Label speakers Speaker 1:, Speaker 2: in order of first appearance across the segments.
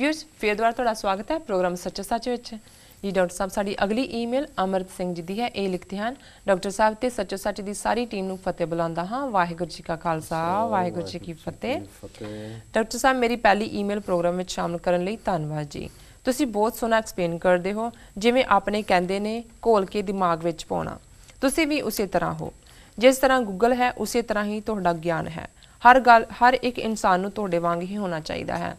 Speaker 1: views ਫੇਰ ਦੁਬਾਰਾ ਤੁਹਾਡਾ ਸਵਾਗਤ ਹੈ ਪ੍ਰੋਗਰਾਮ ਸੱਚ ਸੱਚ ਵਿੱਚ ਜੀ ਡਾਕਟਰ ਸਾਹਿਬ ਸਾਡੀ ਅਗਲੀ ਈਮੇਲ ਅਮਰਤ ਸਿੰਘ ਜੀ ਦੀ ਹੈ ਇਹ ਲਿਖਦੇ ਹਨ ਡਾਕਟਰ ਸਾਹਿਬ ਤੇ ਸੱਚੋ ਸੱਚ ਦੀ ਸਾਰੀ ਟੀਮ ਨੂੰ ਫਤਿਹ ਬੁਲਾਉਂਦਾ ਹਾਂ ਵਾਹਿਗੁਰੂ ਜੀ ਕਾ ਖਾਲਸਾ ਵਾਹਿਗੁਰੂ ਜੀ ਕੀ ਫਤਿਹ ਡਾਕਟਰ ਸਾਹਿਬ ਮੇਰੀ ਪਹਿਲੀ ਈਮੇਲ ਪ੍ਰੋਗਰਾਮ ਵਿੱਚ ਸ਼ਾਮਲ ਕਰਨ ਲਈ ਧੰਨਵਾਦ ਜੀ ਤੁਸੀਂ ਬਹੁਤ ਸੋਹਣਾ ਐਕਸਪਲੇਨ ਕਰਦੇ ਹੋ ਜਿਵੇਂ ਆਪਣੇ ਕਹਿੰਦੇ ਨੇ ਘੋਲ ਕੇ ਦਿਮਾਗ ਵਿੱਚ ਪਾਉਣਾ ਤੁਸੀਂ ਵੀ ਉਸੇ ਤਰ੍ਹਾਂ ਹੋ ਜਿਸ ਤਰ੍ਹਾਂ ਗੂਗਲ ਹੈ ਉਸੇ ਤਰ੍ਹਾਂ ਹੀ ਤੁਹਾਡਾ ਗਿਆਨ ਹੈ ਹਰ ਗੱਲ ਹਰ ਇੱਕ ਇਨਸਾਨ ਨੂੰ ਤੁਹਾਡੇ ਵਾਂਗ ਹੀ ਹੋਣਾ ਚਾਹੀਦਾ ਹੈ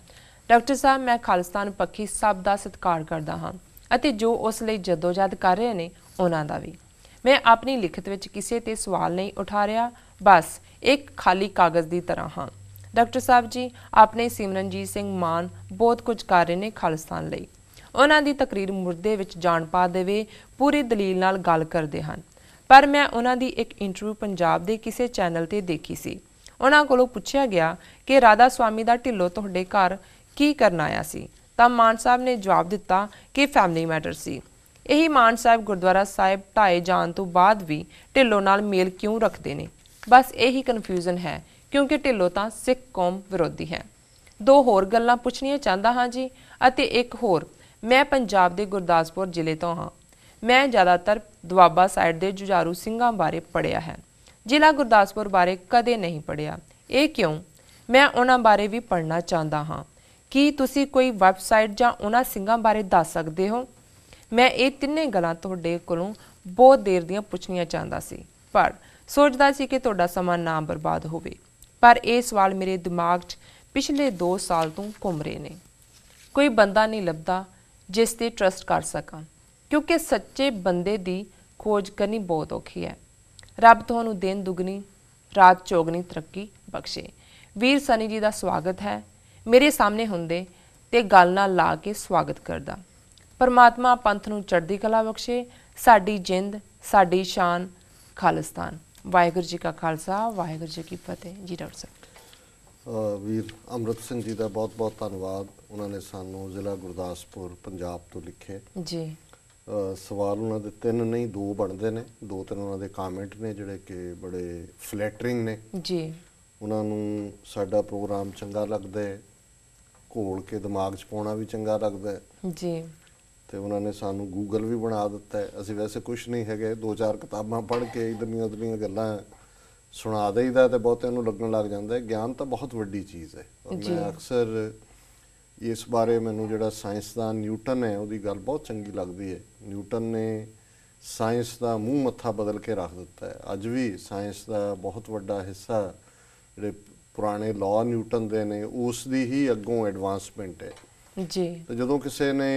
Speaker 1: ਡਾਕਟਰ ਸਾਹਿਬ ਮੈਂ ਖਾਲਿਸਤਾਨ ਪੱਖੀ ਸਭ ਦਾ ਸਤਿਕਾਰ ਕਰਦਾ ਹਾਂ ਅਤੇ ਜੋ ਉਸ ਲਈ ਜਦੋਜਦ ਕਰ ਰਹੇ ਨੇ ਉਹਨਾਂ ਦਾ ਵੀ ਮੈਂ ਆਪਣੀ ਲਿਖਤ ਵਿੱਚ ਕਿਸੇ ਤੇ ਸਵਾਲ ਨਹੀਂ ਉਠਾ ਰਿਹਾ ਬਸ ਇੱਕ ਖਾਲੀ ਕਾਗਜ਼ ਦੀ ਤਰ੍ਹਾਂ ਹਾਂ ਡਾਕਟਰ ਸਾਹਿਬ ਜੀ ਆਪਣੇ ਸਿਮਰਨਜੀਤ ਸਿੰਘ ਮਾਨ ਬਹੁਤ ਕੁਝ ਕਰ ਰਹੇ ਨੇ ਖਾਲਿਸਤਾਨ ਲਈ ਉਹਨਾਂ ਦੀ ਤਕਰੀਰ ਮੁਰਦੇ ਵਿੱਚ ਜਾਣ ਪਾ ਦੇਵੇ ਪੂਰੀ ਦਲੀਲ ਨਾਲ ਗੱਲ ਕਰਦੇ ਹਨ ਪਰ ਮੈਂ ਉਹਨਾਂ ਦੀ ਇੱਕ ਇੰਟਰਵਿਊ ਪੰਜਾਬ ਦੇ ਕਿਸੇ ਚੈਨਲ ਤੇ ਦੇਖੀ ਸੀ ਉਹਨਾਂ ਕੋਲੋਂ ਪੁੱਛਿਆ ਗਿਆ ਕਿ ਰਾਧਾ ਸਵਾਮੀ ਦਾ ਢਿੱਲੋ ਤੁਹਾਡੇ ਘਰ ਕੀ ਕਰਨ ਆਇਆ ਸੀ ਤਾਂ ਮਾਨ ਸਾਹਿਬ ਨੇ ਜਵਾਬ ਦਿੱਤਾ ਕਿ ਫੈਮਿਲੀ ਮੈਟਰ ਸੀ ਇਹੀ ਮਾਨ ਸਾਹਿਬ ਗੁਰਦੁਆਰਾ ਸਾਹਿਬ ਢਾਏ ਜਾਣ ਤੋਂ ਬਾਅਦ ਵੀ ਢਿੱਲੋ ਨਾਲ ਮੇਲ ਕਿਉਂ ਰੱਖਦੇ ਨੇ ਬਸ ਇਹੀ ਕਨਫਿਊਜ਼ਨ ਹੈ ਕਿਉਂਕਿ ਢਿੱਲੋ ਤਾਂ ਸਿੱਖ ਕੌਮ ਵਿਰੋਧੀ ਹੈ ਦੋ ਹੋਰ ਗੱਲਾਂ ਪੁੱਛਣੀਆਂ ਚਾਹੁੰਦਾ ਹਾਂ ਜੀ ਅਤੇ ਇੱਕ ਹੋਰ ਮੈਂ ਪੰਜਾਬ ਦੇ ਗੁਰਦਾਸਪੁਰ ਜ਼ਿਲ੍ਹੇ ਤੋਂ ਹਾਂ ਮੈਂ ਜ਼ਿਆਦਾਤਰ ਦੁਆਬਾ ਸਾਈਡ ਦੇ ਜੁਝਾਰੂ ਸਿੰਘਾਂ ਬਾਰੇ ਪੜਿਆ ਹੈ ਜ਼ਿਲ੍ਹਾ ਗੁਰਦਾਸਪੁਰ ਬਾਰੇ ਕਦੇ ਨਹੀਂ ਪੜਿਆ ਇਹ ਕਿਉਂ ਮੈਂ ਉਹਨਾਂ ਬਾਰੇ ਵੀ ਪੜਨਾ ਚਾਹੁੰਦਾ ਹਾਂ ਕੀ ਤੁਸੀਂ ਕੋਈ ਵੈਬਸਾਈਟ ਜਾਂ ਉਹਨਾਂ ਸਿੰਘਾਂ ਬਾਰੇ ਦੱਸ ਸਕਦੇ ਹੋ ਮੈਂ ਇਹ ਤਿੰਨੇ ਗੱਲਾਂ ਤੁਹਾਡੇ ਕੋਲੋਂ ਬਹੁਤ ਦੇਰ ਦੀਆਂ ਪੁੱਛਣੀਆਂ ਚਾਹੁੰਦਾ ਸੀ ਪਰ ਸੋਚਦਾ ਸੀ ਕਿ ਤੁਹਾਡਾ ਸਮਾਂ ਨਾ ਬਰਬਾਦ ਹੋਵੇ ਪਰ ਇਹ ਸਵਾਲ ਮੇਰੇ ਦਿਮਾਗ 'ਚ ਪਿਛਲੇ 2 ਸਾਲ ਤੋਂ ਘੁੰਮ ਰਹੇ ਨੇ ਕੋਈ ਬੰਦਾ ਨਹੀਂ ਲੱਭਦਾ ਜਿਸ ਤੇ ਟਰਸਟ ਕਰ ਸਕਾਂ ਕਿਉਂਕਿ ਸੱਚੇ ਬੰਦੇ ਦੀ ਖੋਜ ਕਰਨੀ ਬਹੁਤ ਔਖੀ ਹੈ ਰੱਬ ਤੁਹਾਨੂੰ ਦਿਨ ਦੁਗਣੀ ਰਾਤ ਚੋਗਣੀ ਤਰੱਕੀ ਬਖਸ਼ੇ ਵੀਰ ਸਨੀ ਜੀ ਦਾ ਸਵਾਗਤ ਹੈ ਮੇਰੇ ਸਾਹਮਣੇ ਹੁੰਦੇ ਤੇ ਗੱਲ ਨਾਲ ਲਾ ਕੇ ਸਵਾਗਤ ਕਰਦਾ ਪਰਮਾਤਮਾ ਪੰਥ ਨੂੰ ਚੜ੍ਹਦੀ ਕਲਾ ਬਖਸ਼ੇ ਸਾਡੀ ਜਿੰਦ ਸਾਡੀ ਸ਼ਾਨ ਖਾਲਿਸਤਾਨ ਵਾਹਿਗੁਰੂ ਜੀ ਕਾ ਖਾਲਸਾ ਵਾਹਿਗੁਰੂ ਜੀ ਕੀ ਫਤਿਹ ਜੀ ਡਾਕਟਰ
Speaker 2: ਸਾਹਿਬ ਵੀਰ ਅਮਰਤ ਸਿੰਘ ਜੀ ਦਾ ਬਹੁਤ ਬਹੁਤ ਧੰਨਵਾਦ ਉਹਨਾਂ ਨੇ ਸਾਨੂੰ ਜ਼ਿਲ੍ਹਾ ਗੁਰਦਾਸਪੁਰ ਪੰਜਾਬ ਤੋਂ ਲਿਖੇ ਜੀ ਸਵਾਲ ਉਹਨਾਂ ਦੇ ਤਿੰਨ ਨਹੀਂ ਦੋ ਬਣਦੇ ਨੇ ਦੋ ਤਿੰਨ ਉਹਨਾਂ ਦੇ ਕਮੈਂਟ ਨੇ ਜਿਹੜੇ ਕਿ ਬੜੇ ਫਲੈਟਰਿੰਗ ਨੇ ਜੀ ਉਹਨਾਂ ਨੂੰ ਸਾਡਾ ਪ੍ਰੋਗਰਾਮ ਚੰਗਾ ਲੱਗਦਾ ਹੈ ਘੋਲ ਕੇ ਦਿਮਾਗ 'ਚ ਪਾਉਣਾ ਵੀ ਚੰਗਾ ਲੱਗਦਾ ਜੀ ਤੇ ਉਹਨਾਂ ਨੇ ਸਾਨੂੰ ਗੂਗਲ ਵੀ ਬਣਾ ਦਿੱਤਾ ਅਸੀਂ ਵੈਸੇ ਕੁਝ ਨਹੀਂ ਹੈਗੇ ਦੋ ਚਾਰ ਕਿਤਾਬਾਂ ਪੜ੍ਹ ਕੇ ਇਦਨੀਆਂ ਉਦਮੀਆਂ ਗੱਲਾਂ ਸੁਣਾ ਦੇਈਦਾ ਤੇ ਬਹੁਤਿਆਂ ਨੂੰ ਲੱਗਣ ਲੱਗ ਜਾਂਦਾ ਹੈ ਗਿਆਨ ਤਾਂ ਬਹੁਤ ਵੱਡੀ ਚੀਜ਼ ਹੈ ਮੈਂ ਅਕਸਰ ਇਸ ਬਾਰੇ ਮੈਨੂੰ ਜਿਹੜਾ ਸਾਇੰਸਦਾਨ ਨਿਊਟਨ ਹੈ ਉਹਦੀ ਗੱਲ ਬਹੁਤ ਚੰਗੀ ਲੱਗਦੀ ਹੈ ਨਿਊਟਨ ਨੇ ਸਾਇੰਸ ਦਾ ਮੂੰਹ ਮੱਥਾ ਬਦਲ ਕੇ ਰੱਖ ਦਿੱਤਾ ਹੈ ਅੱਜ ਵੀ ਸਾਇੰਸ ਦਾ ਬਹੁਤ ਵੱਡਾ ਹਿੱਸਾ ਜਿਹੜੇ ਪੁਰਾਣੇ ਲਾਅ ਨਿਊਟਨ ਦੇ ਨੇ ਉਸ ਦੀ ਹੀ ਅੱਗੋਂ ਐਡਵਾਂਸਮੈਂਟ ਹੈ ਜੀ ਤੇ ਜਦੋਂ ਕਿਸੇ ਨੇ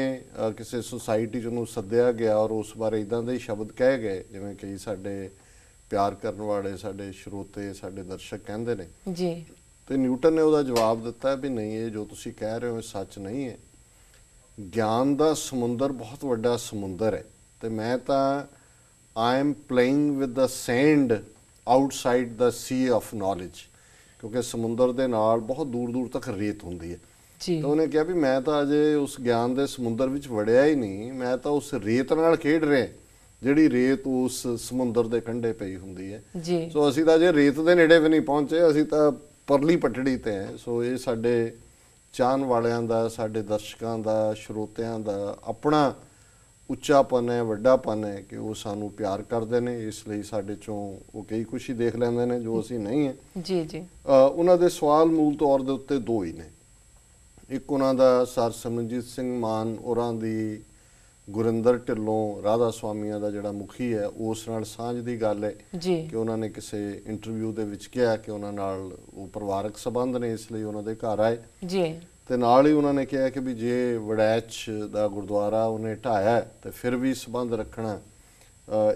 Speaker 2: ਕਿਸੇ ਸੁਸਾਇਟੀ ਚ ਨੂੰ ਸੱਦਿਆ ਗਿਆ ਔਰ ਉਸ ਬਾਰੇ ਇਦਾਂ ਦੇ ਸ਼ਬਦ ਕਹੇ ਗਏ ਜਿਵੇਂ ਕਈ ਸਾਡੇ ਪਿਆਰ ਕਰਨ ਵਾਲੇ ਸਾਡੇ ਸਰੋਤੇ ਸਾਡੇ ਦਰਸ਼ਕ ਕਹਿੰਦੇ ਨੇ ਜੀ ਤੇ ਨਿਊਟਨ ਨੇ ਉਹਦਾ ਜਵਾਬ ਦਿੱਤਾ ਵੀ ਨਹੀਂ ਇਹ ਜੋ ਤੁਸੀਂ ਕਹਿ ਰਹੇ ਹੋ ਸੱਚ ਨਹੀਂ ਹੈ ਗਿਆਨ ਦਾ ਸਮੁੰਦਰ ਬਹੁਤ ਵੱਡਾ ਸਮੁੰਦਰ ਹੈ ਤੇ ਮੈਂ ਤਾਂ I am playing with the sand outside the sea of knowledge ਕਿਉਂਕਿ ਸਮੁੰਦਰ ਦੇ ਨਾਲ ਬਹੁਤ ਦੂਰ ਦੂਰ ਤੱਕ ਰੇਤ ਹੁੰਦੀ ਹੈ ਜੀ ਤਾਂ ਉਹਨੇ ਕਿਹਾ ਵੀ ਮੈਂ ਤਾਂ ਅਜੇ ਉਸ ਗਿਆਨ ਦੇ ਸਮੁੰਦਰ ਵਿੱਚ ਵੜਿਆ ਹੀ ਨਹੀਂ ਮੈਂ ਤਾਂ ਉਸ ਰੇਤ ਨਾਲ ਖੇਡ ਰਿਹਾ ਜਿਹੜੀ ਰੇਤ ਉਸ ਸਮੁੰਦਰ ਦੇ ਕੰਢੇ ਪਈ ਹੁੰਦੀ ਹੈ ਜੀ ਸੋ ਅਸੀਂ ਤਾਂ ਅਜੇ ਰੇਤ ਦੇ ਨੇੜੇ ਵੀ ਨਹੀਂ ਪਹੁੰਚੇ ਅਸੀਂ ਤਾਂ ਪਰਲੀ ਪਟੜੀ ਤੇ ਹਾਂ ਸੋ ਇਹ ਸਾਡੇ ਚਾਹਨ ਵਾਲਿਆਂ ਦਾ ਸਾਡੇ ਦਰਸ਼ਕਾਂ ਦਾ ਸ਼ਰੋਤਿਆਂ ਦਾ ਆਪਣਾ ਉੱਚਾਪਨ ਹੈ ਵੱਡਾਪਨ ਹੈ ਕਿ ਉਹ ਸਾਨੂੰ ਪਿਆਰ ਕਰਦੇ ਨੇ ਇਸ ਲਈ ਸਾਡੇ ਚੋਂ ਉਹ ਕਈ ਖੁਸ਼ੀ ਦੇਖ ਲੈਂਦੇ ਨੇ ਜੋ ਅਸੀਂ ਨਹੀਂ ਹੈ ਜੀ ਜੀ ਉਹਨਾਂ ਦੇ ਸਵਾਲ ਮੂਲ ਤੌਰ ਦੇ ਉੱਤੇ ਦੋ ਹੀ ਨੇ ਇੱਕ ਉਹਨਾਂ ਦਾ ਸਰ ਸਮਨਜੀਤ ਸਿੰਘ ਮਾਨ ਉਹਨਾਂ ਦੀ ਗੁਰਿੰਦਰ ਢਿੱਲੋਂ ਰਾਧਾ ਸਵਾਮੀਆਂ ਦਾ ਜਿਹੜਾ ਮੁਖੀ ਹੈ ਉਸ ਨਾਲ ਸਾਂਝ ਦੀ ਗੱਲ ਹੈ ਕਿ ਉਹਨਾਂ ਨੇ ਕਿਸੇ ਇੰਟਰਵਿਊ ਦੇ ਵਿੱਚ ਕਿਹਾ ਕਿ ਉਹਨਾਂ ਨਾਲ ਉਹ ਪਰਿਵਾਰਕ ਸਬੰਧ ਨੇ ਇਸ ਲਈ ਉਹਨਾਂ ਦੇ ਘਰ ਆਏ ਜੀ ਤੇ ਨਾਲ ਹੀ ਉਹਨਾਂ ਨੇ ਕਿਹਾ ਕਿ ਵੀ ਜੇ ਵੜੈਚ ਦਾ ਗੁਰਦੁਆਰਾ ਉਹਨੇ ਢਾਇਆ ਤੇ ਫਿਰ ਵੀ ਸਬੰਧ ਰੱਖਣਾ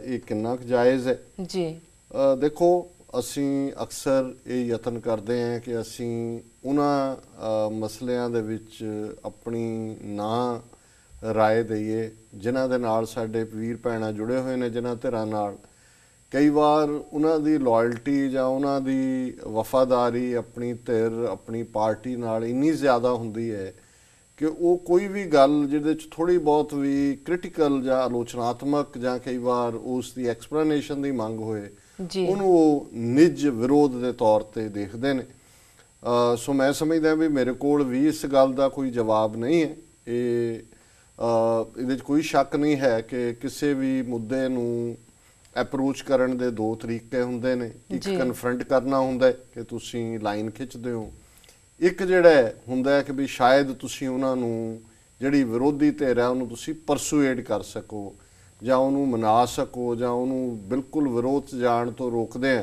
Speaker 2: ਇਹ ਕਿੰਨਾ ਕੁ ਜਾਇਜ਼ ਹੈ ਜੀ ਦੇਖੋ ਅਸੀਂ ਅਕਸਰ ਇਹ ਯਤਨ ਕਰਦੇ ਹਾਂ ਕਿ ਅਸੀਂ ਉਹਨਾਂ ਮਸਲਿਆਂ ਦੇ ਵਿੱਚ ਆਪਣੀ ਨਾ رائے ਦਈਏ ਜਿਨ੍ਹਾਂ ਦੇ ਨਾਲ ਸਾਡੇ ਵੀਰ ਭੈਣਾ ਜੁੜੇ ਹੋਏ ਨੇ ਜਿਨ੍ਹਾਂ ਧਿਰਾਂ ਨਾਲ ਕਈ ਵਾਰ ਉਹਨਾਂ ਦੀ ਲਾਇਲਟੀ ਜਾਂ ਉਹਨਾਂ ਦੀ ਵਫਾਦਾਰੀ ਆਪਣੀ ਧਿਰ ਆਪਣੀ ਪਾਰਟੀ ਨਾਲ ਇੰਨੀ ਜ਼ਿਆਦਾ ਹੁੰਦੀ ਹੈ ਕਿ ਉਹ ਕੋਈ ਵੀ ਗੱਲ ਜਿਹਦੇ ਵਿੱਚ ਥੋੜੀ ਬਹੁਤ ਵੀ ਕ੍ਰਿਟੀਕਲ ਜਾਂ ਆਲੋਚਨਾਤਮਕ ਜਾਂ ਕਈ ਵਾਰ ਉਸ ਦੀ ਐਕਸਪਲੇਨੇਸ਼ਨ ਦੀ ਮੰਗ ਹੋਏ ਉਹਨੂੰ ਉਹ ਨਿੱਜ ਵਿਰੋਧ ਦੇ ਤੌਰ ਤੇ ਦੇਖਦੇ ਨੇ ਸੋ ਮੈਂ ਸਮਝਦਾ ਵੀ ਮੇਰੇ ਕੋਲ ਵੀ ਇਸ ਗੱਲ ਦਾ ਕੋਈ ਜਵਾਬ ਨਹੀਂ ਹੈ ਇਹ ਇਹਦੇ ਵਿੱਚ ਕੋਈ ਸ਼ੱਕ ਨਹੀਂ ਹੈ ਕਿ ਕਿਸੇ ਵੀ ਮੁੱਦੇ ਨੂੰ ਅਪਰੋਚ ਕਰਨ ਦੇ ਦੋ ਤਰੀਕੇ ਹੁੰਦੇ ਨੇ ਇੱਕ ਕਨਫਰੰਟ ਕਰਨਾ ਹੁੰਦਾ ਕਿ ਤੁਸੀਂ ਲਾਈਨ ਖਿੱਚਦੇ ਹੋ ਇੱਕ ਜਿਹੜਾ ਹੁੰਦਾ ਹੈ ਕਿ ਵੀ ਸ਼ਾਇਦ ਤੁਸੀਂ ਉਹਨਾਂ ਨੂੰ ਜਿਹੜੀ ਵਿਰੋਧੀ ਧਿਰ ਹੈ ਉਹਨੂੰ ਤੁਸੀਂ ਪਰਸੂਏਡ ਕਰ ਸਕੋ ਜਾਂ ਉਹਨੂੰ ਮਨਾ ਸਕੋ ਜਾਂ ਉਹਨੂੰ ਬਿਲਕੁਲ ਵਿਰੋਧ ਜਾਣ ਤੋਂ ਰੋਕਦੇ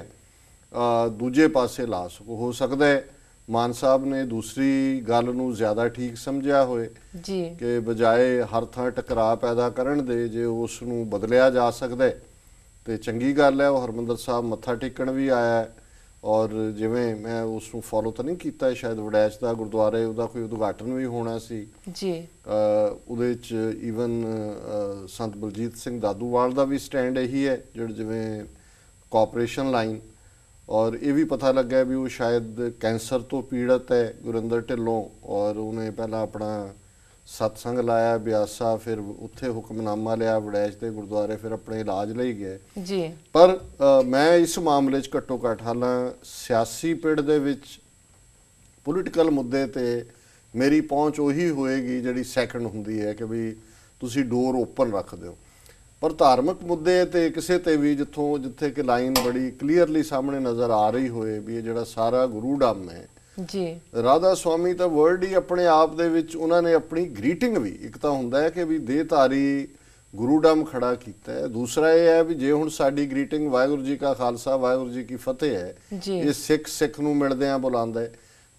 Speaker 2: ਆ ਦੂਜੇ ਪਾਸੇ ਲਾ ਸਕੋ ਹੋ ਸਕਦਾ ਹੈ ਮਾਨ ਸਾਹਿਬ ਨੇ ਦੂਸਰੀ ਗੱਲ ਨੂੰ ਜ਼ਿਆਦਾ ਠੀਕ ਸਮਝਿਆ ਹੋਵੇ ਜੀ ਕਿ ਬਜਾਏ ਹਰ ਥਾਂ ਟਕਰਾਅ ਪੈਦਾ ਕਰਨ ਦੇ ਜੇ ਉਸ ਨੂੰ ਬਦਲਿਆ ਜਾ ਸਕਦਾ ਹੈ ਤੇ ਚੰਗੀ ਗੱਲ ਹੈ ਉਹ ਹਰਮੰਦਰ ਸਾਹਿਬ ਮੱਥਾ ਟੇਕਣ ਵੀ ਆਇਆ ਹੈ ਔਰ ਜਿਵੇਂ ਮੈਂ ਉਸ ਨੂੰ ਫੋਲੋ ਤਾਂ ਨਹੀਂ ਕੀਤਾ ਸ਼ਾਇਦ ਵਡੈਚ ਦਾ ਗੁਰਦੁਆਰੇ ਉਹਦਾ ਕੋਈ ਉਦਘਾਟਨ ਵੀ ਹੋਣਾ ਸੀ ਜੀ ਉਹਦੇ ਵਿੱਚ ਈਵਨ ਸੰਤ ਬਲਜੀਤ ਸਿੰਘ ਦਾਦੂਵਾਲ ਦਾ ਵੀ ਸਟੈਂਡ ਇਹੀ ਹੈ ਜਿਹੜਾ ਜਿਵੇਂ ਕੋਆਪਰੇਸ਼ਨ ਲਾਈਨ ਔਰ ਇਹ ਵੀ ਪਤਾ ਲੱਗਾ ਵੀ ਉਹ ਸ਼ਾਇਦ ਕੈਂਸਰ ਤੋਂ ਪੀੜਤ ਹੈ ਗੁਰਿੰਦਰ ਢਿੱਲੋਂ ਔਰ ਉਹਨੇ ਪਹਿਲਾਂ ਆਪਣਾ ਸਤਸੰਗ ਲਾਇਆ ਬਿਆਸਾ ਫਿਰ ਉੱਥੇ ਹੁਕਮਨਾਮਾ ਲਿਆ ਵੜੈਸ਼ ਦੇ ਗੁਰਦੁਆਰੇ ਫਿਰ ਆਪਣੇ ਇਲਾਜ ਲਈ ਗਏ ਜੀ ਪਰ ਮੈਂ ਇਸ ਮਾਮਲੇ 'ਚ ਘੱਟੋ ਘੱਟ ਹਾਲਾਂ ਸਿਆਸੀ ਪਿੜ ਦੇ ਵਿੱਚ ਪੋਲਿਟੀਕਲ ਮੁੱਦੇ ਤੇ ਮੇਰੀ ਪਹੁੰਚ ਉਹੀ ਹੋਏਗੀ ਜਿਹੜੀ ਸੈਕੰਡ ਹੁੰਦੀ ਹੈ ਕਿ ਵੀ ਤੁਸੀਂ ਡੋਰ ਓਪਨ ਰੱਖ ਦਿਓ ਪਰ ਧਾਰਮਿਕ ਮੁੱਦੇ ਤੇ ਕਿਸੇ ਤੇ ਵੀ ਜਿੱਥੋਂ ਜਿੱਥੇ ਕਿ ਲਾਈਨ ਬੜੀ ਕਲੀਅਰਲੀ ਸਾਹਮਣੇ ਨਜ਼ਰ ਆ ਰਹੀ ਹੋਏ ਵੀ ਇਹ ਜਿਹੜਾ ਸਾਰਾ ਗੁਰੂ ਡੰਮ ਹੈ ਜੀ ਰਾਧਾ ਸਵਾਮੀ ਤਾਂ ਵਰਡ ਹੀ ਆਪਣੇ ਆਪ ਦੇ ਵਿੱਚ ਉਹਨਾਂ ਨੇ ਆਪਣੀ ਗ੍ਰੀਟਿੰਗ ਵੀ ਇੱਕ ਤਾਂ ਹੁੰਦਾ ਹੈ ਕਿ ਵੀ ਦੇਹਧਾਰੀ ਗੁਰੂਡਮ ਖੜਾ ਕੀਤਾ ਹੈ ਦੂਸਰਾ ਇਹ ਹੈ ਵੀ ਜੇ ਹੁਣ ਸਾਡੀ ਗ੍ਰੀਟਿੰਗ ਵਾਹਿਗੁਰੂ ਜੀ ਕਾ ਖਾਲਸਾ ਵਾਹਿਗੁਰੂ ਜੀ ਕੀ ਫਤਿਹ ਹੈ ਇਹ ਸਿੱਖ ਸਿੱਖ ਨੂੰ ਮਿਲਦੇ ਆ ਬੁਲਾਉਂਦਾ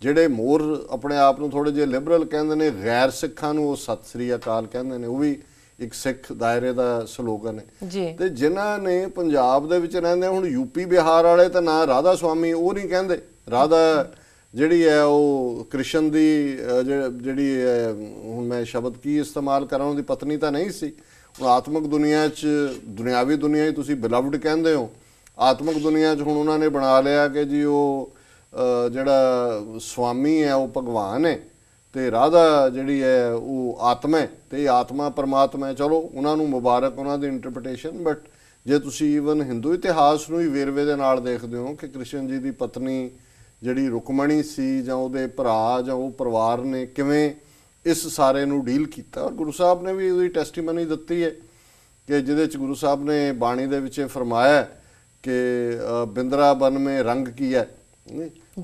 Speaker 2: ਜਿਹੜੇ ਮੋਰ ਆਪਣੇ ਆਪ ਨੂੰ ਥੋੜੇ ਜਿਹਾ ਲਿਬਰਲ ਕਹਿੰਦੇ ਨੇ ਗੈਰ ਸਿੱਖਾਂ ਨੂੰ ਉਹ ਸਤਿ ਸ੍ਰੀ ਅਕਾਲ ਕਹਿੰਦੇ ਨੇ ਉਹ ਵੀ ਇੱਕ ਸਿੱਖ ਦਾਇਰੇ ਦਾ ਸਲੋਗਨ ਹੈ ਤੇ ਜਿਨ੍ਹਾਂ ਨੇ ਪੰਜਾਬ ਦੇ ਵਿੱਚ ਰਹਿੰਦੇ ਹੁਣ ਯੂਪੀ ਬਿਹਾਰ ਵਾਲੇ ਤਾਂ ਨਾ ਰਾਧਾ ਸਵਾਮੀ ਉਹ ਨਹੀਂ ਕਹਿੰਦੇ ਰਾਧਾ ਜਿਹੜੀ ਹੈ ਉਹ ਕ੍ਰਿਸ਼ਨ ਦੀ ਜਿਹੜੀ ਹੁਣ ਮੈਂ ਸ਼ਬਦ ਕੀ ਇਸਤੇਮਾਲ ਕਰਾਂ ਉਹਦੀ ਪਤਨੀ ਤਾਂ ਨਹੀਂ ਸੀ ਉਹ ਆਤਮਿਕ ਦੁਨੀਆ 'ਚ ਦੁਨਿਆਵੀ ਦੁਨੀਆ ਹੀ ਤੁਸੀਂ ਬਿਲਵਡ ਕਹਿੰਦੇ ਹੋ ਆਤਮਿਕ ਦੁਨੀਆ 'ਚ ਹੁਣ ਉਹਨਾਂ ਨੇ ਬਣਾ ਲਿਆ ਕਿ ਜੀ ਉਹ ਜਿਹੜਾ ਸੁਆਮੀ ਹੈ ਉਹ ਭਗਵਾਨ ਹੈ ਤੇ ਰਾਧਾ ਜਿਹੜੀ ਹੈ ਉਹ ਆਤਮਾ ਹੈ ਤੇ ਆਤਮਾ ਪਰਮਾਤਮਾ ਹੈ ਚਲੋ ਉਹਨਾਂ ਨੂੰ ਮੁਬਾਰਕ ਉਹਨਾਂ ਦੀ ਇੰਟਰਪ੍ਰੀਟੇਸ਼ਨ ਬਟ ਜੇ ਤੁਸੀਂ ਈਵਨ ਹਿੰਦੂ ਇਤਿਹਾਸ ਨੂੰ ਹੀ ਵੇਰਵੇ ਦੇ ਨਾਲ ਦੇਖਦੇ ਹੋ ਕਿ ਕ੍ਰਿਸ਼ਨ ਜੀ ਦੀ ਪਤਨੀ ਜਿਹੜੀ ਰੁਕਮਣੀ ਸੀ ਜਾਂ ਉਹਦੇ ਭਰਾ ਜਾਂ ਉਹ ਪਰਿਵਾਰ ਨੇ ਕਿਵੇਂ ਇਸ ਸਾਰੇ ਨੂੰ ਡੀਲ ਕੀਤਾ ਔਰ ਗੁਰੂ ਸਾਹਿਬ ਨੇ ਵੀ ਉਹਦੀ ਟੈਸਟੀਮਨੀ ਦਿੱਤੀ ਹੈ ਕਿ ਜਿਹਦੇ ਵਿੱਚ ਗੁਰੂ ਸਾਹਿਬ ਨੇ ਬਾਣੀ ਦੇ ਵਿੱਚ ਫਰਮਾਇਆ ਕਿ ਬਿੰਦਰਾ ਬਨ ਮੇ ਰੰਗ ਕੀ ਹੈ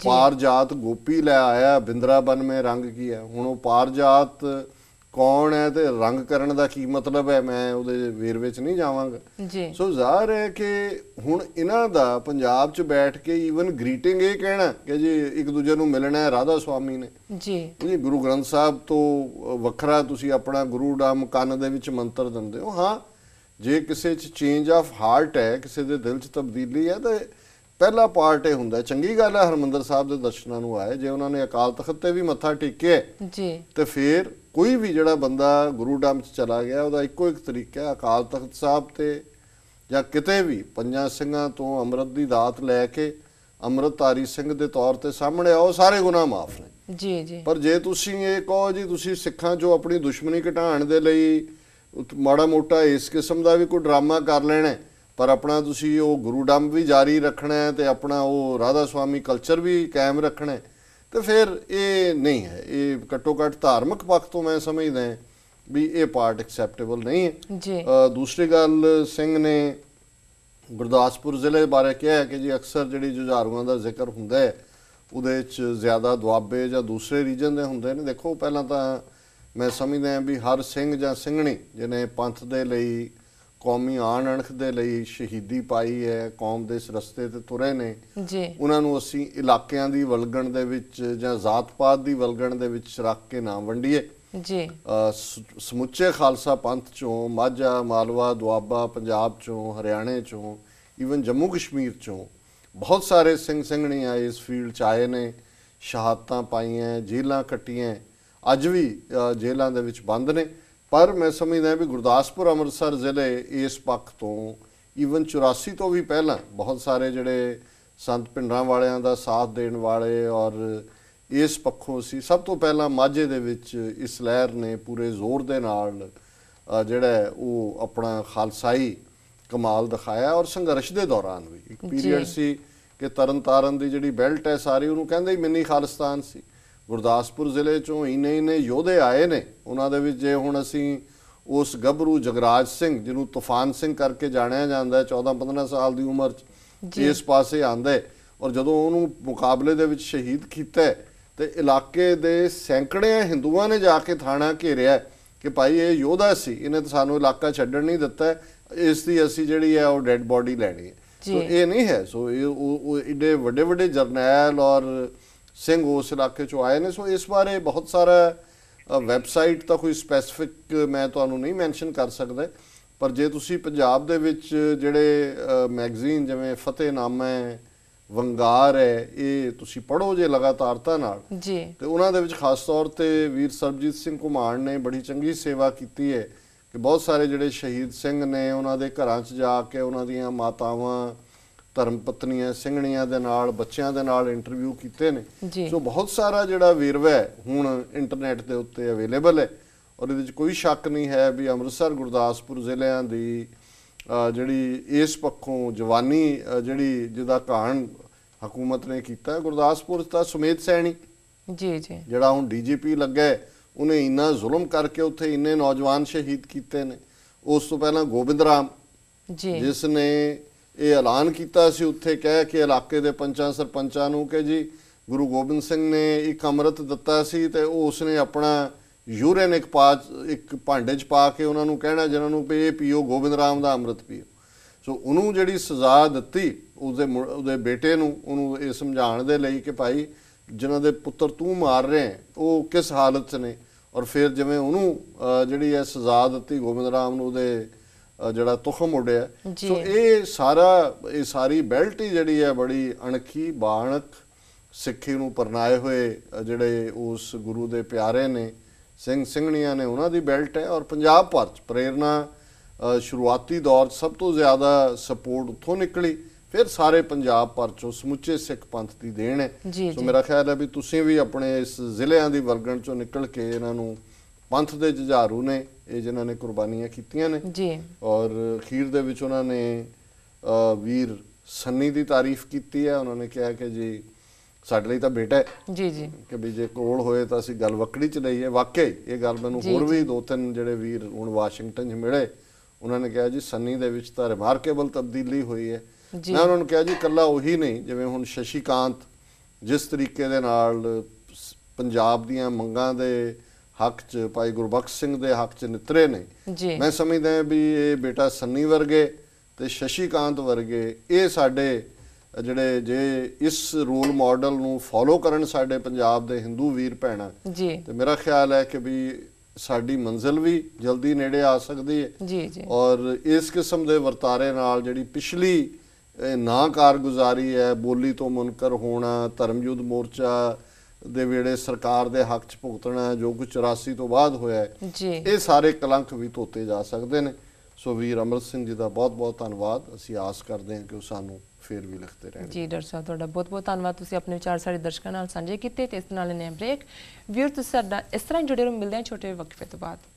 Speaker 2: ਪਾਰ ਜਾਤ ਗੋਪੀ ਲੈ ਆਇਆ ਬਿੰਦਰਾ ਬਨ ਮੇ ਰੰਗ ਕੀ ਹੈ ਹੁਣ ਉਹ ਪਾਰ ਜਾਤ ਕੌਣ ਹੈ ਤੇ ਰੰਗ ਕਰਨ ਦਾ ਕੀ ਮਤਲਬ ਹੈ ਮੈਂ ਉਹਦੇ ਵੇਰ ਵਿੱਚ ਨਹੀਂ ਜਾਵਾਂਗਾ ਜੀ ਸੋ ਜ਼ਾਹਰ ਹੈ ਕਿ ਹੁਣ ਇਹਨਾਂ ਦਾ ਪੰਜਾਬ 'ਚ ਬੈਠ ਕੇ ਈਵਨ ਗ੍ਰੀਟਿੰਗ ਇਹ ਕਹਿਣਾ ਕਿ ਜੀ ਇੱਕ ਦੂਜੇ ਨੂੰ ਮਿਲਣਾ ਹੈ ਰਾਧਾ ਸੁਆਮੀ ਨੇ ਜੀ ਜੀ ਗੁਰੂ ਗ੍ਰੰਥ ਸਾਹਿਬ ਤੋਂ ਵੱਖਰਾ ਤੁਸੀਂ ਆਪਣਾ ਗੁਰੂ ਦਾ ਮਕਾਨ ਦੇ ਵਿੱਚ ਮੰਤਰ ਦਿੰਦੇ ਹੋ ਹਾਂ ਜੇ ਕਿਸੇ 'ਚ ਚੇਂਜ ਆਫ ਹਾਰਟ ਹੈ ਕਿਸੇ ਦੇ ਦਿਲ 'ਚ ਤਬਦੀਲੀ ਹੈ ਤਾਂ ਪਹਿਲਾ ਪਾਰਟ ਇਹ ਹੁੰਦਾ ਚੰਗੀ ਗੱਲ ਹੈ ਹਰਮੰਦਰ ਸਾਹਿਬ ਦੇ ਦਰਸ਼ਨਾਂ ਨੂੰ ਆਏ ਜੇ ਉਹਨਾਂ ਨੇ ਅਕਾਲ ਤਖਤ ਤੇ ਵੀ ਮੱਥਾ ਟੇਕਿਆ ਜੀ ਤੇ ਫਿਰ ਕੋਈ ਵੀ ਜਿਹੜਾ ਬੰਦਾ ਗੁਰੂ ਧਾਮ ਚ ਚਲਾ ਗਿਆ ਉਹਦਾ ਇੱਕੋ ਇੱਕ ਤਰੀਕਾ ਹੈ ਅਕਾਲ ਤਖਤ ਸਾਹਿਬ ਤੇ ਜਾਂ ਕਿਤੇ ਵੀ ਪੰਜਾਂ ਸਿੰਘਾਂ ਤੋਂ ਅੰਮ੍ਰਿਤ ਦੀ ਦਾਤ ਲੈ ਕੇ ਅੰਮ੍ਰਿਤਧਾਰੀ ਸਿੰਘ ਦੇ ਤੌਰ ਤੇ ਸਾਹਮਣੇ ਆਓ ਸਾਰੇ ਗੁਨਾਹ ਮਾਫ
Speaker 1: ਨੇ ਜੀ ਜੀ
Speaker 2: ਪਰ ਜੇ ਤੁਸੀਂ ਇਹ ਕਹੋ ਜੀ ਤੁਸੀਂ ਸਿੱਖਾਂ ਚੋਂ ਆਪਣੀ ਦੁਸ਼ਮਣੀ ਘਟਾਉਣ ਦੇ ਲਈ ਮਾੜਾ ਮੋਟਾ ਇਸ ਕਿਸਮ ਦਾ ਵੀ ਕੋਈ ਡਰਾਮਾ ਕਰ ਲੈਣਾ ਪਰ ਆਪਣਾ ਤੁਸੀਂ ਉਹ ਗੁਰੂ ਡੰਬ ਵੀ ਜਾਰੀ ਰੱਖਣਾ ਹੈ ਤੇ ਆਪਣਾ ਉਹ ਰਾਧਾ ਸੁਆਮੀ ਕਲਚਰ ਵੀ ਕਾਇਮ ਰੱਖਣਾ ਹੈ ਤੇ ਫਿਰ ਇਹ ਨਹੀਂ ਹੈ ਇਹ ਘੱਟੋ ਘੱਟ ਧਾਰਮਿਕ ਪੱਖ ਤੋਂ ਮੈਂ ਸਮਝਦਾ ਵੀ ਇਹ ਪਾਰਟ ਐਕਸੈਪਟੇਬਲ ਨਹੀਂ ਹੈ ਜੀ ਦੂਸਰੀ ਗੱਲ ਸਿੰਘ ਨੇ ਗੁਰਦਾਸਪੁਰ ਜ਼ਿਲ੍ਹੇ ਬਾਰੇ ਕਿਹਾ ਹੈ ਕਿ ਜੀ ਅਕਸਰ ਜਿਹੜੀ ਜੁਝਾਰੂਆਂ ਦਾ ਜ਼ਿਕਰ ਹੁੰਦਾ ਹੈ ਉਹਦੇ ਵਿੱਚ ਜ਼ਿਆਦਾ ਦੁਆਬੇ ਜਾਂ ਦੂਸਰੇ ਰੀਜਨ ਦੇ ਹੁੰਦੇ ਨੇ ਦੇਖੋ ਪਹਿਲਾਂ ਤਾਂ ਮੈਂ ਸਮਝਦਾ ਵੀ ਹਰ ਸਿੰਘ ਜਾਂ ਸਿੰਘਣੀ ਜਿਹਨੇ ਪੰਥ ਦੇ ਲਈ ਕੌਮੀ ਆਣ ਅਣਖ ਦੇ ਲਈ ਸ਼ਹੀਦੀ ਪਾਈ ਹੈ ਕੌਮ ਦੇ ਇਸ ਰਸਤੇ ਤੇ ਤੁਰੇ ਨੇ ਜੀ ਉਹਨਾਂ ਨੂੰ ਅਸੀਂ ਇਲਾਕਿਆਂ ਦੀ ਵਲਗਣ ਦੇ ਵਿੱਚ ਜਾਂ ਜਾਤ-ਪਾਤ ਦੀ ਵਲਗਣ ਦੇ ਵਿੱਚ ਰੱਖ ਕੇ ਨਾ ਵੰਡੀਏ ਜੀ ਸਮੁੱਚੇ ਖਾਲਸਾ ਪੰਥ ਚੋਂ ਮਾਝਾ ਮਾਲਵਾ ਦੁਆਬਾ ਪੰਜਾਬ ਚੋਂ ਹਰਿਆਣੇ ਚੋਂ ਈਵਨ ਜੰਮੂ ਕਸ਼ਮੀਰ ਚੋਂ ਬਹੁਤ ਸਾਰੇ ਸਿੰਘ ਸੰਗਣੀ ਆਏ ਇਸ ਫੀਲਡ ਚ ਆਏ ਨੇ ਸ਼ਹਾਦਤਾਂ ਪਾਈਆਂ ਜੇਲਾਂ ਕੱਟੀਆਂ ਅੱਜ ਵੀ ਜੇਲਾਂ ਦੇ ਵਿੱਚ ਬੰਦ ਨੇ ਪਰ ਮੈਂ ਸਮਝਦਾ ਵੀ ਗੁਰਦਾਸਪੁਰ ਅੰਮ੍ਰਿਤਸਰ ਜ਼ਿਲ੍ਹੇ ਇਸ ਪੱਖ ਤੋਂ ਈਵਨ 84 ਤੋਂ ਵੀ ਪਹਿਲਾਂ ਬਹੁਤ ਸਾਰੇ ਜਿਹੜੇ ਸੰਤ ਪਿੰਡਾਂ ਵਾਲਿਆਂ ਦਾ ਸਾਥ ਦੇਣ ਵਾਲੇ ਔਰ ਇਸ ਪੱਖੋਂ ਸੀ ਸਭ ਤੋਂ ਪਹਿਲਾਂ ਮਾਝੇ ਦੇ ਵਿੱਚ ਇਸ ਲਹਿਰ ਨੇ ਪੂਰੇ ਜ਼ੋਰ ਦੇ ਨਾਲ ਜਿਹੜਾ ਉਹ ਆਪਣਾ ਖਾਲਸਾਈ ਕਮਾਲ ਦਿਖਾਇਆ ਔਰ ਸੰਘਰਸ਼ ਦੇ ਦੌਰਾਨ ਵੀ ਇੱਕ ਪੀਰੀਅਡ ਸੀ ਕਿ ਤਰਨਤਾਰਨ ਦੀ ਜਿਹੜੀ ਬੈਲਟ ਹੈ ਸਾਰੀ ਉਹਨੂੰ ਕਹਿੰਦੇ ਮਿੰਨੀ ਖਾਲਸਤਾਨ ਸੀ ਗੁਰਦਾਸਪੁਰ ਜ਼ਿਲ੍ਹੇ ਚੋਂ ਇਨੇ ਇਨੇ ਯੋਧੇ ਆਏ ਨੇ ਉਹਨਾਂ ਦੇ ਵਿੱਚ ਜੇ ਹੁਣ ਅਸੀਂ ਉਸ ਗੱਭਰੂ ਜਗਰਾਜ ਸਿੰਘ ਜਿਹਨੂੰ ਤੂਫਾਨ ਸਿੰਘ ਕਰਕੇ ਜਾਣਿਆ ਜਾਂਦਾ 14 15 ਸਾਲ ਦੀ ਉਮਰ
Speaker 1: ਚ ਇਸ
Speaker 2: ਪਾਸੇ ਆਂਦਾ ਔਰ ਜਦੋਂ ਉਹਨੂੰ ਮੁਕਾਬਲੇ ਦੇ ਵਿੱਚ ਸ਼ਹੀਦ ਕੀਤਾ ਤੇ ਇਲਾਕੇ ਦੇ ਸੈਂਕੜੇ ਹਿੰਦੂਆਂ ਨੇ ਜਾ ਕੇ ਥਾਣਾ ਘੇਰਿਆ ਕਿ ਭਾਈ ਇਹ ਯੋਧਾ ਸੀ ਇਹਨੇ ਤਾਂ ਸਾਨੂੰ ਇਲਾਕਾ ਛੱਡਣ ਨਹੀਂ ਦਿੱਤਾ ਇਸ ਦੀ ਅਸੀਂ ਜਿਹੜੀ ਹੈ ਉਹ ਡੈੱਡ ਬਾਡੀ ਲੈਣੀ ਹੈ ਸੋ ਇਹ ਨਹੀਂ ਹੈ ਸੋ ਇਹ ਉਹ ਇਹਦੇ ਵੱਡੇ ਵੱਡੇ ਜਰਨੈਲ ਔਰ ਸਿੰਘ ਉਸ ਇਲਾਕੇ ਚੋਂ ਆਏ ਨੇ ਸੋ ਇਸ ਬਾਰੇ ਬਹੁਤ ਸਾਰਾ ਵੈਬਸਾਈਟ ਤਾਂ ਕੋਈ ਸਪੈਸਿਫਿਕ ਮੈਂ ਤੁਹਾਨੂੰ ਨਹੀਂ ਮੈਂਸ਼ਨ ਕਰ ਸਕਦਾ ਪਰ ਜੇ ਤੁਸੀਂ ਪੰਜਾਬ ਦੇ ਵਿੱਚ ਜਿਹੜੇ ਮੈਗਜ਼ੀਨ ਜਿਵੇਂ ਫਤਿਹਨਾਮਾ ਵੰਗਾਰ ਹੈ ਇਹ ਤੁਸੀਂ ਪੜੋ ਜੇ ਲਗਾਤਾਰਤਾ ਨਾਲ ਜੀ ਤੇ ਉਹਨਾਂ ਦੇ ਵਿੱਚ ਖਾਸ ਤੌਰ ਤੇ ਵੀਰ ਸਰਬਜੀਤ ਸਿੰਘ ਕੁਮਾਰ ਨੇ ਬੜੀ ਚੰਗੀ ਸੇਵਾ ਕੀਤੀ ਹੈ ਕਿ ਬਹੁਤ ਸਾਰੇ ਜਿਹੜੇ ਸ਼ਹੀਦ ਸਿੰਘ ਨੇ ਉਹਨਾਂ ਦੇ ਘਰਾਂ 'ਚ ਜਾ ਕੇ ਉਹਨਾਂ ਦੀਆਂ ਮਾਤਾਵਾਂ ਧਰਮ ਪਤਨੀਆਂ ਸਿੰਘਣੀਆਂ ਦੇ ਨਾਲ ਬੱਚਿਆਂ ਦੇ ਨਾਲ ਇੰਟਰਵਿਊ ਕੀਤੇ ਨੇ ਸੋ ਬਹੁਤ ਸਾਰਾ ਜਿਹੜਾ ਵੇਰਵਾ ਹੁਣ ਇੰਟਰਨੈਟ ਦੇ ਉੱਤੇ ਅਵੇਲੇਬਲ ਹੈ ਔਰ ਇਹਦੇ ਵਿੱਚ ਕੋਈ ਸ਼ੱਕ ਨਹੀਂ ਹੈ ਵੀ ਅੰਮ੍ਰਿਤਸਰ ਗੁਰਦਾਸਪੁਰ ਜ਼ਿਲ੍ਹਿਆਂ ਦੀ ਜਿਹੜੀ ਇਸ ਪੱਖੋਂ ਜਵਾਨੀ ਜਿਹੜੀ ਜਿਹਦਾ ਕਾਰਨ ਹਕੂਮਤ ਨੇ ਕੀਤਾ ਗੁਰਦਾਸਪੁਰ ਦਾ ਸੁਮੇਤ ਸੈਣੀ ਜੀ ਜੀ ਜਿਹੜਾ ਹੁਣ ਡੀਜੀਪੀ ਲੱਗਾ ਉਹਨੇ ਇੰਨਾ ਜ਼ੁਲਮ ਕਰਕੇ ਉੱਥੇ ਇੰਨੇ ਨੌਜਵਾਨ ਸ਼ਹੀਦ ਕੀਤੇ ਨੇ ਉਸ ਤੋਂ ਪਹਿਲਾਂ ਗੋਬਿੰਦ RAM ਜੀ ਜਿਸ ਨੇ ਇਹ ਐਲਾਨ ਕੀਤਾ ਸੀ ਉੱਥੇ ਕਹਿ ਕੇ ਇਲਾਕੇ ਦੇ ਪੰਚਾਂ ਸਰਪੰਚਾਂ ਨੂੰ ਕਿ ਜੀ ਗੁਰੂ ਗੋਬਿੰਦ ਸਿੰਘ ਨੇ ਇੱਕ ਅੰਮ੍ਰਿਤ ਦਿੱਤਾ ਸੀ ਤੇ ਉਹ ਉਸਨੇ ਆਪਣਾ ਯੂਰਿਨ ਇੱਕ ਪਾ ਇੱਕ ਭਾਂਡੇ 'ਚ ਪਾ ਕੇ ਉਹਨਾਂ ਨੂੰ ਕਹਿਣਾ ਜਿਨ੍ਹਾਂ ਨੂੰ ਵੀ ਇਹ ਪੀਓ ਗੋਬਿੰਦ ਰਾਮ ਦਾ ਅੰਮ੍ਰਿਤ ਪੀਓ ਸੋ ਉਹਨੂੰ ਜਿਹੜੀ ਸਜ਼ਾ ਦਿੱਤੀ ਉਸ ਉਹਦੇ ਬੇਟੇ ਨੂੰ ਉਹਨੂੰ ਇਹ ਸਮਝਾਉਣ ਦੇ ਲਈ ਕਿ ਭਾਈ ਜਿਨ੍ਹਾਂ ਦੇ ਪੁੱਤਰ ਤੂੰ ਮਾਰ ਰਿਹਾ ਉਹ ਕਿਸ ਹਾਲਤ 'ਚ ਨੇ ਔਰ ਫਿਰ ਜਿਵੇਂ ਉਹਨੂੰ ਜਿਹੜੀ ਇਹ ਸਜ਼ਾ ਦਿੱਤੀ ਗੋਬਿੰਦ ਰਾਮ ਨੂੰ ਉਹਦੇ ਜਿਹੜਾ ਤੁਖਮ ਉੜਿਆ ਸੋ ਇਹ ਸਾਰਾ ਇਹ ਸਾਰੀ ਬੈਲਟ ਹੀ ਜਿਹੜੀ ਹੈ ਬੜੀ ਅਣਖੀ ਬਾਣਕ ਸਿੱਖੀ ਨੂੰ ਪਰਨਾਏ ਹੋਏ ਜਿਹੜੇ ਉਸ ਗੁਰੂ ਦੇ ਪਿਆਰੇ ਨੇ ਸਿੰਘ ਸਿੰਘਣੀਆਂ ਨੇ ਉਹਨਾਂ ਦੀ ਬੈਲਟ ਹੈ ਔਰ ਪੰਜਾਬ ਭਰ ਚ ਪ੍ਰੇਰਣਾ ਸ਼ੁਰੂਆਤੀ ਦੌਰ ਸਭ ਤੋਂ ਜ਼ਿਆਦਾ ਸਪੋਰਟ ਉੱਥੋਂ ਨਿਕਲੀ ਫਿਰ ਸਾਰੇ ਪੰਜਾਬ ਭਰ ਚੋਂ ਸਮੁੱਚੇ ਸਿੱਖ ਪੰਥ ਦੀ ਦੇਣ ਹੈ ਸੋ ਮੇਰਾ ਖਿਆਲ ਹੈ ਵੀ ਤੁਸੀਂ ਵੀ ਆਪਣੇ ਇਸ ਜ਼ਿਲ੍ਹਿਆਂ ਦੀ ਵਰਗਣ ਚੋਂ ਨਿਕਲ ਕੇ ਇਹਨਾਂ ਨੂੰ ਪੰਥ ਦੇ ਜਜਾਰੂ ਨੇ ਇਹ ਜਿਨ੍ਹਾਂ ਨੇ ਕੁਰਬਾਨੀਆਂ ਕੀਤੀਆਂ ਨੇ ਜੀ ਔਰ ਖੀਰ ਦੇ ਵਿੱਚ ਉਹਨਾਂ ਨੇ ਵੀਰ ਸੰਨੀ ਦੀ ਤਾਰੀਫ ਕੀਤੀ ਹੈ ਉਹਨਾਂ ਨੇ ਕਿਹਾ ਕਿ ਜੀ ਸਾਡੇ ਲਈ ਤਾਂ ਬੇਟਾ ਹੈ ਜੀ ਜੀ ਕਿ ਵੀ ਜੇ ਕੋਲ ਹੋਏ ਤਾਂ ਅਸੀਂ ਗੱਲ ਵਕੜੀ ਚ ਲਈਏ ਵਾਕਈ ਇਹ ਗੱਲ ਮੈਨੂੰ ਹੋਰ ਵੀ ਦੋ ਤਿੰਨ ਜਿਹੜੇ ਵੀਰ ਹੁਣ ਵਾਸ਼ਿੰਗਟਨ 'ਚ ਮਿਲੇ ਉਹਨਾਂ ਨੇ ਕਿਹਾ ਜੀ ਸੰਨੀ ਦੇ ਵਿੱਚ ਤਾਂ ਰਿਮਾਰਕੇਬਲ ਤਬਦੀਲੀ ਹੋਈ ਹੈ ਮੈਂ ਉਹਨਾਂ ਨੂੰ ਕਿਹਾ ਜੀ ਕੱਲਾ ਉਹੀ ਨਹੀਂ ਜਿਵੇਂ ਹੁਣ ਸ਼ਸ਼ੀਕਾਂਤ ਜਿਸ ਤਰੀਕੇ ਦੇ ਨਾਲ ਪੰਜਾਬ ਦੀਆਂ ਮੰਗਾਂ ਦੇ ਹੱਕ 'ਚ ਭਾਈ ਗੁਰਬਖਸ਼ ਸਿੰਘ ਦੇ ਹੱਕ 'ਚ ਨਿਤਰੇ ਨੇ ਮੈਂ ਸਮਝਦਾ ਹਾਂ ਵੀ ਇਹ ਬੇਟਾ ਸੰਨੀ ਵਰਗੇ ਤੇ ਸ਼ਸ਼ੀਕਾਂਤ ਵਰਗੇ ਇਹ ਸਾਡੇ ਜਿਹੜੇ ਜੇ ਇਸ ਰੋਲ ਮਾਡਲ ਨੂੰ ਫੋਲੋ ਕਰਨ ਸਾਡੇ ਪੰਜਾਬ ਦੇ ਹਿੰਦੂ ਵੀਰ ਭੈਣਾ ਤੇ ਮੇਰਾ ਖਿਆਲ ਹੈ ਕਿ ਵੀ ਸਾਡੀ ਮੰਜ਼ਿਲ ਵੀ ਜਲਦੀ ਨੇੜੇ ਆ ਸਕਦੀ ਹੈ ਜੀ ਜੀ ਔਰ ਇਸ ਕਿਸਮ ਦੇ ਵਰਤਾਰੇ ਨਾਲ ਜਿਹੜੀ ਪਿਛਲੀ ਨਾ ਕਾਰਗੁਜ਼ਾਰੀ ਹੈ ਬੋਲੀ ਤੋਂ ਮੁਨਕਰ ਹੋਣਾ ਧਰਮਯੁੱਧ ਮੋਰਚਾ ਦੇ ਵੇਲੇ ਸਰਕਾਰ ਦੇ ਹੱਕ 'ਚ ਭੁਗਤਣਾ ਜੋ ਕੁ 84 ਤੋਂ ਬਾਅਦ ਹੋਇਆ ਹੈ ਇਹ ਸਾਰੇ ਕਲੰਕ ਵੀ ਧੋਤੇ ਜਾ ਸਕਦੇ ਨੇ ਸੋ ਵੀਰ ਅਮਰ ਸਿੰਘ ਜੀ ਦਾ ਬਹੁਤ-ਬਹੁਤ ਧੰਨਵਾਦ ਅਸੀਂ ਆਸ ਕਰਦੇ ਹਾਂ ਕਿ ਉਹ ਸਾਨੂੰ ਫੇਰ ਵੀ ਲਿਖਦੇ ਰਹਿਣ ਜੀ
Speaker 1: ਡਾਕਟਰ ਸਾਹਿਬ ਤੁਹਾਡਾ ਬਹੁਤ-ਬਹੁਤ ਧੰਨਵਾਦ ਤੁਸੀਂ ਆਪਣੇ ਵਿਚਾਰ ਸਾਡੇ ਦਰਸ਼ਕਾਂ ਨਾਲ ਸਾਂਝੇ ਕੀਤੇ ਤੇ ਇਸ ਨਾਲ ਨੇ ਬ੍ਰੇਕ ਵੀਰ ਤੁਸੀਂ ਸਾਡਾ ਇਸ ਤਰ੍ਹਾਂ ਜੁੜੇ ਰਹੋ ਮਿਲਦੇ ਹਾਂ ਛੋਟੇ ਵਕਫੇ ਤੋਂ ਬਾਅਦ